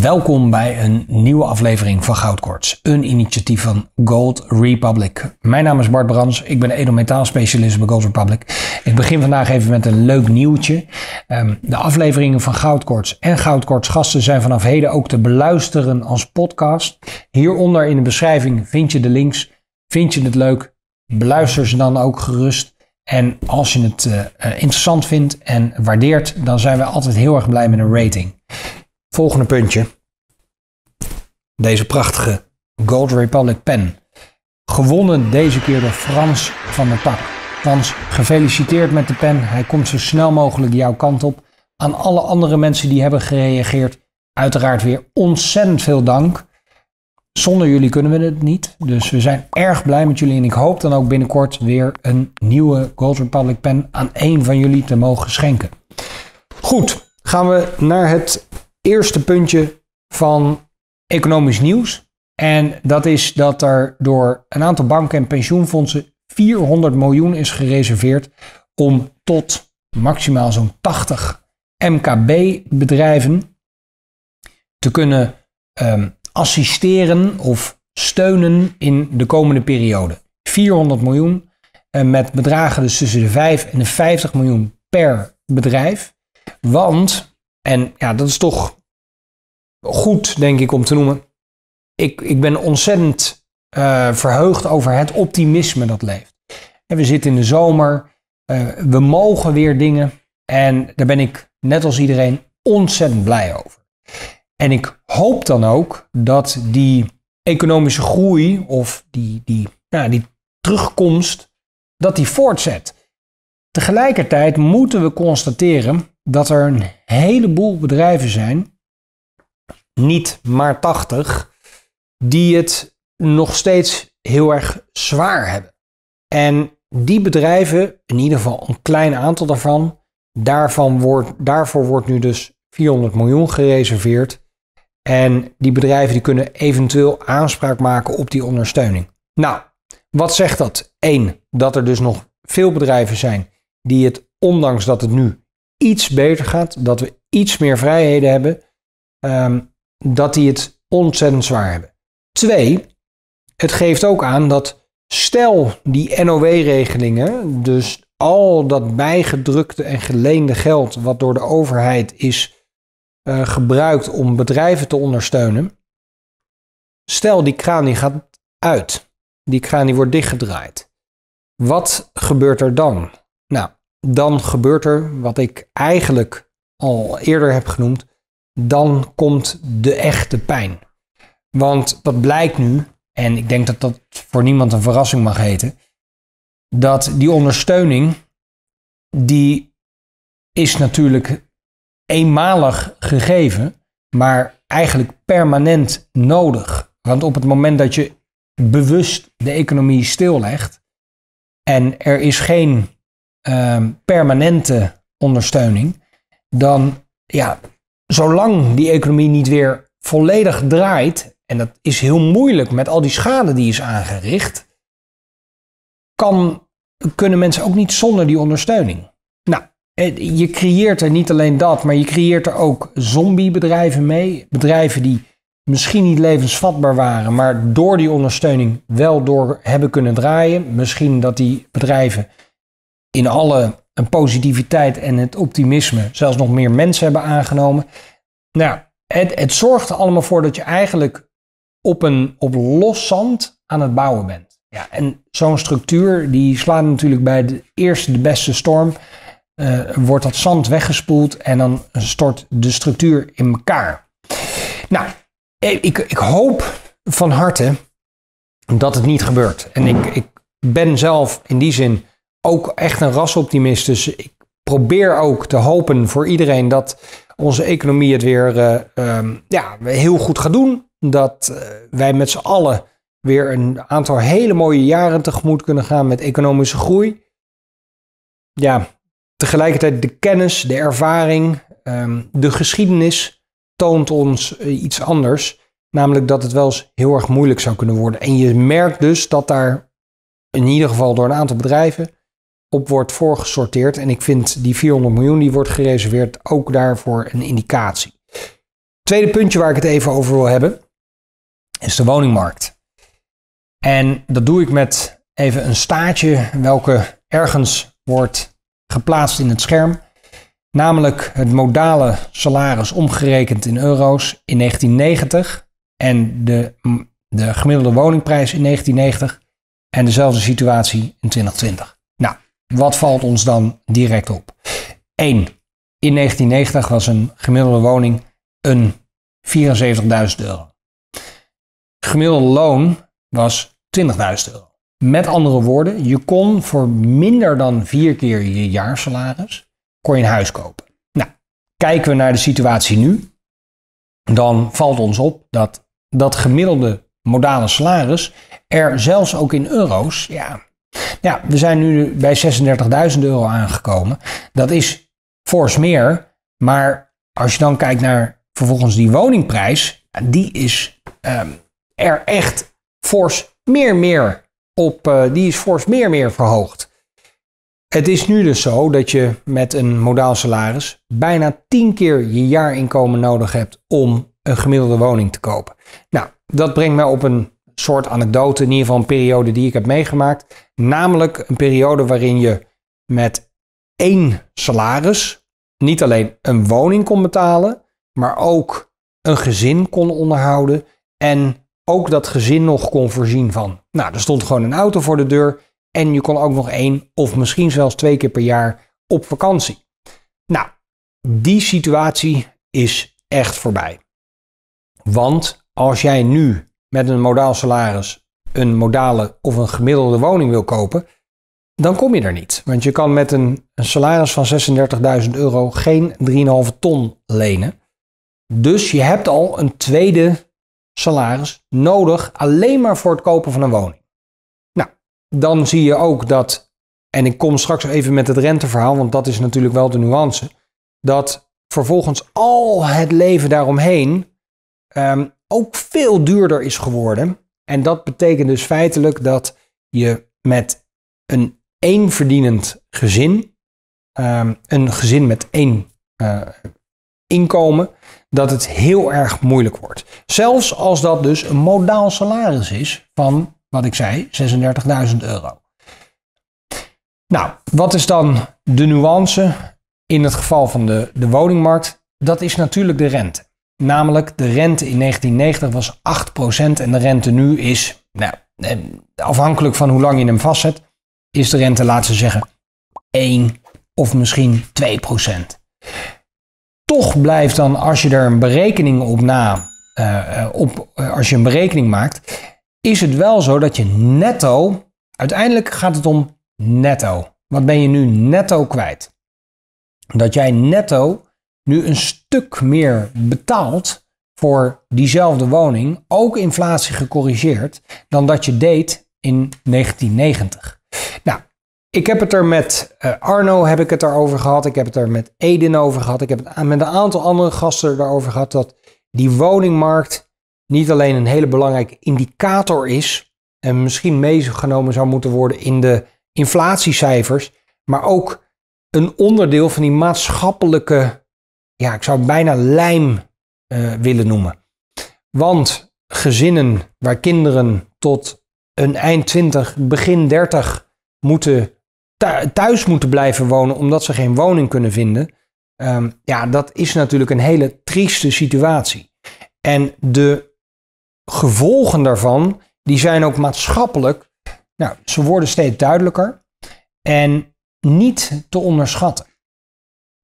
Welkom bij een nieuwe aflevering van Goudkorts, een initiatief van Gold Republic. Mijn naam is Bart Brans, ik ben edelmetaalspecialist bij Gold Republic. Ik begin vandaag even met een leuk nieuwtje. Ehm, de afleveringen van Goudkorts en Goudkorts gasten zijn vanaf heden ook te beluisteren als podcast. Hieronder in de beschrijving vind je de links. Vind je het leuk? Beluister ze dan ook gerust. En als je het eh, eh, interessant vindt en waardeert, dan zijn we altijd heel erg blij met een rating. Volgende puntje. Deze prachtige Gold Republic pen. Gewonnen deze keer door Frans van der Pak. Frans, gefeliciteerd met de pen. Hij komt zo snel mogelijk jouw kant op. Aan alle andere mensen die hebben gereageerd, uiteraard weer ontzettend veel dank. Zonder jullie kunnen we het niet. Dus we zijn erg blij met jullie. En ik hoop dan ook binnenkort weer een nieuwe Gold Republic pen aan één van jullie te mogen schenken. Goed, gaan we naar het eerste puntje van economisch nieuws. En dat is dat er door een aantal banken en pensioenfondsen 400 miljoen is gereserveerd om tot maximaal zo'n 80 MKB-bedrijven te kunnen ehm, assisteren of steunen in de komende periode. 400 miljoen eh, met bedragen dus tussen de 5 en de 50 miljoen per bedrijf. Want, en ja, dat is toch goed, denk ik, om te noemen. Ik, ik ben ontzettend eh, verheugd over het optimisme dat leeft. En we zitten in de zomer, eh, we mogen weer dingen. En daar ben ik, net als iedereen, ontzettend blij over. En ik hoop dan ook dat die economische groei of die, die, nou, die terugkomst, dat die voortzet. Tegelijkertijd moeten we constateren dat er een heleboel bedrijven zijn niet maar 80, die het nog steeds heel erg zwaar hebben. En die bedrijven, in ieder geval een klein aantal daarvan, daarvan wordt, daarvoor wordt nu dus 400 miljoen gereserveerd. En die bedrijven die kunnen eventueel aanspraak maken op die ondersteuning. Nou, wat zegt dat? Eén, dat er dus nog veel bedrijven zijn die het, ondanks dat het nu iets beter gaat, dat we iets meer vrijheden hebben, ehm, dat die het ontzettend zwaar hebben. Twee, het geeft ook aan dat stel die NOW-regelingen, dus al dat bijgedrukte en geleende geld wat door de overheid is eh, gebruikt om bedrijven te ondersteunen, stel die kraan die gaat uit, die kraan die wordt dichtgedraaid. Wat gebeurt er dan? Nou, dan gebeurt er wat ik eigenlijk al eerder heb genoemd, dan komt de echte pijn. Want dat blijkt nu, en ik denk dat dat voor niemand een verrassing mag heten, dat die ondersteuning, die is natuurlijk eenmalig gegeven, maar eigenlijk permanent nodig. Want op het moment dat je bewust de economie stillegt en er is geen ehm, permanente ondersteuning, dan ja, zolang die economie niet weer volledig draait, en dat is heel moeilijk met al die schade die is aangericht, kan, kunnen mensen ook niet zonder die ondersteuning. Nou, eh, je creëert er niet alleen dat, maar je creëert er ook zombiebedrijven mee. Bedrijven die misschien niet levensvatbaar waren, maar door die ondersteuning wel door hebben kunnen draaien. Misschien dat die bedrijven in alle een positiviteit en het optimisme zelfs nog meer mensen hebben aangenomen. Nou, het, het zorgt er allemaal voor dat je eigenlijk op, een, op los zand aan het bouwen bent. Ja, en zo'n structuur die slaat natuurlijk bij de eerste de beste storm. Eh, wordt dat zand weggespoeld en dan stort de structuur in elkaar. Nou, eh, ik, ik hoop van harte dat het niet gebeurt. En ik, ik ben zelf in die zin ook echt een rasoptimist. Dus ik probeer ook te hopen voor iedereen dat onze economie het weer eh, ehm, ja, heel goed gaat doen. Dat eh, wij met z'n allen weer een aantal hele mooie jaren tegemoet kunnen gaan met economische groei. Ja, tegelijkertijd de kennis, de ervaring, ehm, de geschiedenis toont ons eh, iets anders. Namelijk dat het wel eens heel erg moeilijk zou kunnen worden. En je merkt dus dat daar in ieder geval door een aantal bedrijven op wordt voorgesorteerd. En ik vind die 400 miljoen die wordt gereserveerd ook daarvoor een indicatie. Tweede puntje waar ik het even over wil hebben is de woningmarkt. En dat doe ik met even een staartje welke ergens wordt geplaatst in het scherm. Namelijk het modale salaris omgerekend in euro's in 1990 en de, de gemiddelde woningprijs in 1990 en dezelfde situatie in 2020. Nou, wat valt ons dan direct op? 1. In 1990 was een gemiddelde woning een 74.000 euro. Gemiddelde loon was 20.000 euro. Met andere woorden, je kon voor minder dan vier keer je jaarsalaris een huis kopen. Nou, kijken we naar de situatie nu, dan valt ons op dat dat gemiddelde modale salaris er zelfs ook in euro's ja, ja, we zijn nu bij 36.000 euro aangekomen. Dat is fors meer. Maar als je dan kijkt naar vervolgens die woningprijs, die is ehm, er echt fors meer meer op. Eh, die is fors meer meer verhoogd. Het is nu dus zo dat je met een modaal salaris bijna 10 keer je jaarinkomen nodig hebt om een gemiddelde woning te kopen. Nou, dat brengt mij op een soort anekdote, in ieder geval een periode die ik heb meegemaakt. Namelijk een periode waarin je met één salaris niet alleen een woning kon betalen, maar ook een gezin kon onderhouden en ook dat gezin nog kon voorzien van. Nou, er stond gewoon een auto voor de deur en je kon ook nog één of misschien zelfs twee keer per jaar op vakantie. Nou, die situatie is echt voorbij. Want als jij nu met een modaal salaris een modale of een gemiddelde woning wil kopen, dan kom je er niet. Want je kan met een, een salaris van 36.000 euro geen 3,5 ton lenen. Dus je hebt al een tweede salaris nodig alleen maar voor het kopen van een woning. Nou, dan zie je ook dat, en ik kom straks even met het renteverhaal, want dat is natuurlijk wel de nuance, dat vervolgens al het leven daaromheen ehm, ook veel duurder is geworden. En dat betekent dus feitelijk dat je met een één verdienend gezin, ehm, een gezin met één eh, inkomen, dat het heel erg moeilijk wordt. Zelfs als dat dus een modaal salaris is van, wat ik zei, 36.000 euro. Nou, wat is dan de nuance in het geval van de, de woningmarkt? Dat is natuurlijk de rente. Namelijk, de rente in 1990 was 8% en de rente nu is, nou, eh, afhankelijk van hoe lang je hem vastzet, is de rente, laten we zeggen, 1 of misschien 2%. Toch blijft dan, als je er een berekening op na, eh, eh, op, als je een berekening maakt, is het wel zo dat je netto, uiteindelijk gaat het om netto. Wat ben je nu netto kwijt? Dat jij netto nu een stuk meer betaald voor diezelfde woning, ook inflatie gecorrigeerd, dan dat je deed in 1990. Nou, ik heb het er met eh, Arno heb ik het erover gehad. Ik heb het er met Eden over gehad. Ik heb het met een aantal andere gasten erover gehad dat die woningmarkt niet alleen een hele belangrijke indicator is en misschien meegenomen zou moeten worden in de inflatiecijfers, maar ook een onderdeel van die maatschappelijke ja, ik zou bijna lijm eh, willen noemen. Want gezinnen waar kinderen tot een eind 20, begin 30 moeten thuis moeten blijven wonen omdat ze geen woning kunnen vinden. Ehm, ja, dat is natuurlijk een hele trieste situatie. En de gevolgen daarvan, die zijn ook maatschappelijk, nou, ze worden steeds duidelijker en niet te onderschatten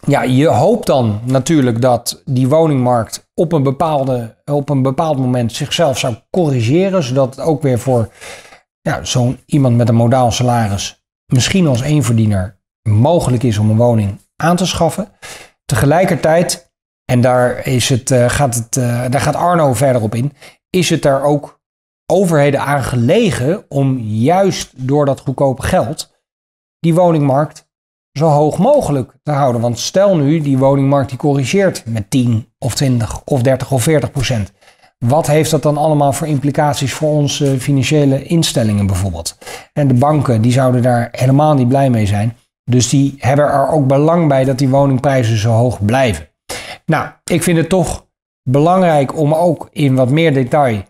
ja, je hoopt dan natuurlijk dat die woningmarkt op een, bepaalde, op een bepaald moment zichzelf zou corrigeren. Zodat het ook weer voor ja, zo'n iemand met een modaal salaris, misschien als éénverdiener mogelijk is om een woning aan te schaffen. Tegelijkertijd, en daar, is het, eh, gaat het, eh, daar gaat Arno verder op in, is het daar ook overheden aan gelegen om juist door dat goedkope geld die woningmarkt zo hoog mogelijk te houden. Want stel nu, die woningmarkt die corrigeert met 10 of 20 of 30 of 40 procent. Wat heeft dat dan allemaal voor implicaties voor onze financiële instellingen bijvoorbeeld? En de banken die zouden daar helemaal niet blij mee zijn. Dus die hebben er ook belang bij dat die woningprijzen zo hoog blijven. Nou, ik vind het toch belangrijk om ook in wat meer detail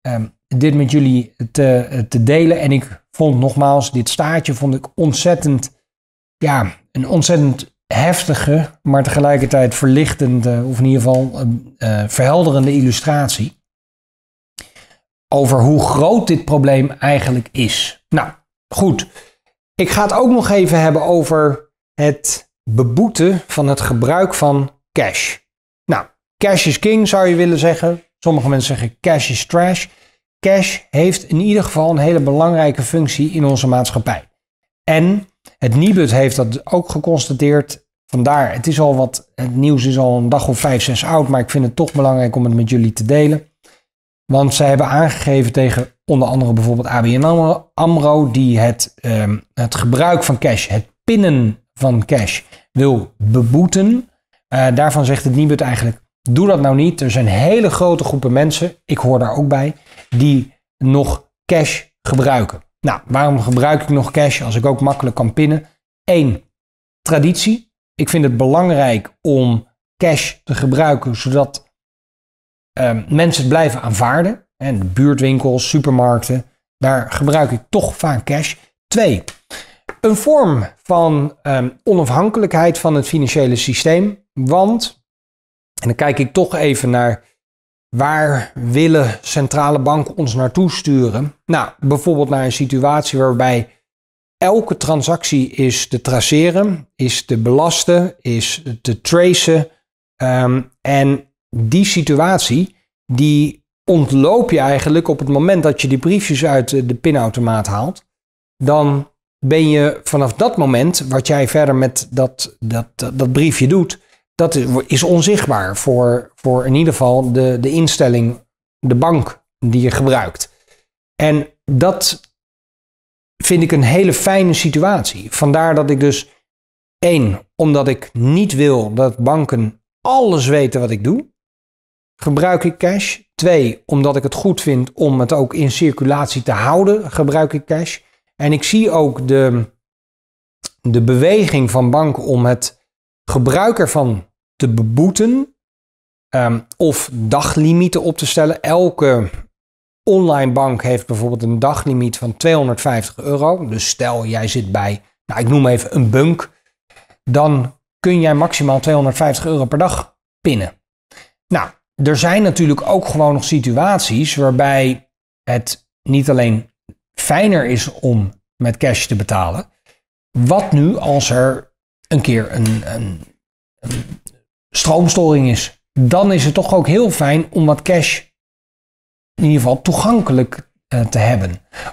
ehm, dit met jullie te, eh, te delen. En ik vond nogmaals, dit staartje vond ik ontzettend ja, een ontzettend heftige, maar tegelijkertijd verlichtende, of in ieder geval ehm, eh, verhelderende illustratie. Over hoe groot dit probleem eigenlijk is. Nou, goed. Ik ga het ook nog even hebben over het beboeten van het gebruik van cash. Nou, cash is king zou je willen zeggen. Sommige mensen zeggen cash is trash. Cash heeft in ieder geval een hele belangrijke functie in onze maatschappij. En het Nibud heeft dat ook geconstateerd. Vandaar, het is al wat, het nieuws is al een dag of vijf, zes oud, maar ik vind het toch belangrijk om het met jullie te delen. Want zij hebben aangegeven tegen onder andere bijvoorbeeld ABN AMRO, die het, ehm, het gebruik van cash, het pinnen van cash wil beboeten. Eh, daarvan zegt het Nibud eigenlijk, doe dat nou niet. Er zijn hele grote groepen mensen, ik hoor daar ook bij, die nog cash gebruiken. Nou, waarom gebruik ik nog cash als ik ook makkelijk kan pinnen? Eén, traditie. Ik vind het belangrijk om cash te gebruiken zodat ehm, mensen het blijven aanvaarden. En buurtwinkels, supermarkten, daar gebruik ik toch vaak cash. Twee, een vorm van ehm, onafhankelijkheid van het financiële systeem. Want, en dan kijk ik toch even naar Waar willen centrale banken ons naartoe sturen? Nou, bijvoorbeeld naar een situatie waarbij elke transactie is te traceren, is te belasten, is te tracen. Ehm, en die situatie, die ontloop je eigenlijk op het moment dat je die briefjes uit de pinautomaat haalt. Dan ben je vanaf dat moment, wat jij verder met dat, dat, dat briefje doet, dat is onzichtbaar voor, voor in ieder geval de, de instelling, de bank die je gebruikt. En dat vind ik een hele fijne situatie. Vandaar dat ik dus, één, omdat ik niet wil dat banken alles weten wat ik doe, gebruik ik cash. Twee, omdat ik het goed vind om het ook in circulatie te houden, gebruik ik cash. En ik zie ook de, de beweging van banken om het gebruik ervan te beboeten ehm, of daglimieten op te stellen. Elke online bank heeft bijvoorbeeld een daglimiet van 250 euro. Dus stel jij zit bij, nou, ik noem even een bunk, dan kun jij maximaal 250 euro per dag pinnen. Nou, er zijn natuurlijk ook gewoon nog situaties waarbij het niet alleen fijner is om met cash te betalen. Wat nu als er een keer een, een, stroomstoring is, dan is het toch ook heel fijn om wat cash in ieder geval toegankelijk eh, te hebben.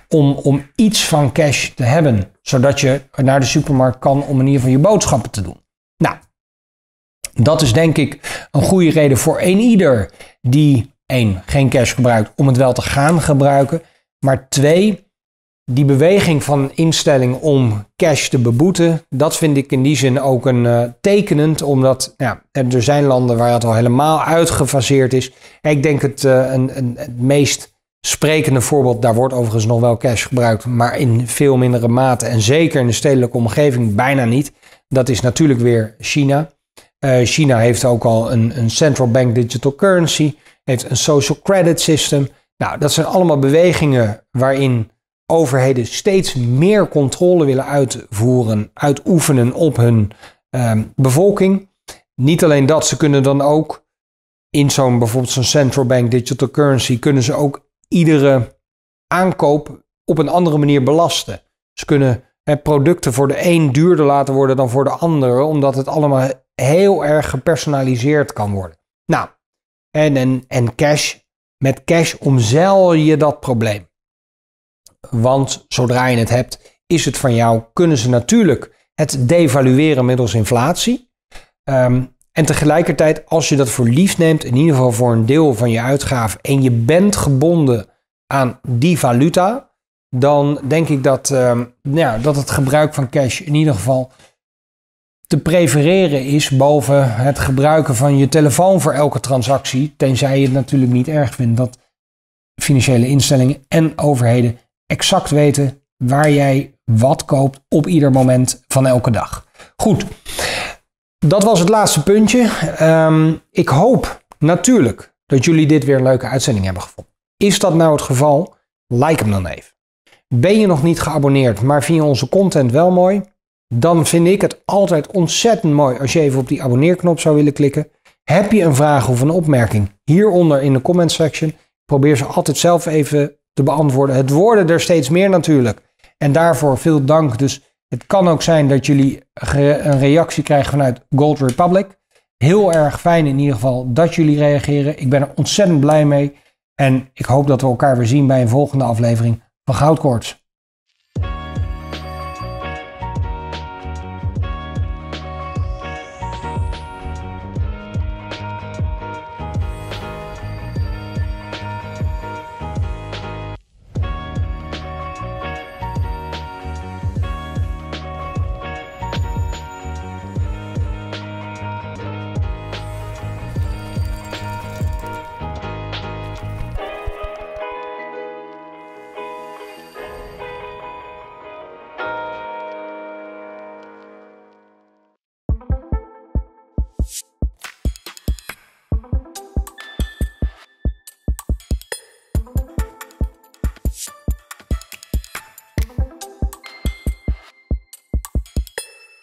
Om, om iets van cash te hebben, zodat je naar de supermarkt kan om in ieder geval je boodschappen te doen. Nou, dat is denk ik een goede reden voor een ieder die één, geen cash gebruikt, om het wel te gaan gebruiken. Maar twee, die beweging van instelling om cash te beboeten, dat vind ik in die zin ook een eh, tekenend, omdat ja, er zijn landen waar het al helemaal uitgefaseerd is. Ik denk het, eh, een, een, het meest sprekende voorbeeld, daar wordt overigens nog wel cash gebruikt, maar in veel mindere mate en zeker in de stedelijke omgeving bijna niet. Dat is natuurlijk weer China. Eh, China heeft ook al een, een central bank digital currency, heeft een social credit system. Nou, dat zijn allemaal bewegingen waarin overheden steeds meer controle willen uitvoeren, uitoefenen op hun ehm, bevolking. Niet alleen dat, ze kunnen dan ook in zo'n bijvoorbeeld zo'n central bank digital currency kunnen ze ook iedere aankoop op een andere manier belasten. Ze kunnen producten voor de een duurder laten worden dan voor de andere, omdat het allemaal heel erg gepersonaliseerd kan worden. Nou, en, en, en cash, met cash omzeil je dat probleem. Want zodra je het hebt, is het van jou, kunnen ze natuurlijk het devalueren middels inflatie. Ehm, en tegelijkertijd, als je dat voor lief neemt, in ieder geval voor een deel van je uitgaven, en je bent gebonden aan die valuta, dan denk ik dat, um, ja, dat het gebruik van cash in ieder geval te prefereren is boven het gebruiken van je telefoon voor elke transactie, tenzij je het natuurlijk niet erg vindt dat financiële instellingen en overheden exact weten waar jij wat koopt op ieder moment van elke dag. Goed, dat was het laatste puntje. Ehm, ik hoop natuurlijk dat jullie dit weer een leuke uitzending hebben gevonden. Is dat nou het geval? Like hem dan even. Ben je nog niet geabonneerd, maar vind je onze content wel mooi? Dan vind ik het altijd ontzettend mooi als je even op die abonneerknop zou willen klikken. Heb je een vraag of een opmerking? Hieronder in de comment section. Probeer ze altijd zelf even te beantwoorden. Het worden er steeds meer natuurlijk. En daarvoor veel dank. Dus het kan ook zijn dat jullie een reactie krijgen vanuit Gold Republic. Heel erg fijn in ieder geval dat jullie reageren. Ik ben er ontzettend blij mee. En ik hoop dat we elkaar weer zien bij een volgende aflevering van Goudkoorts.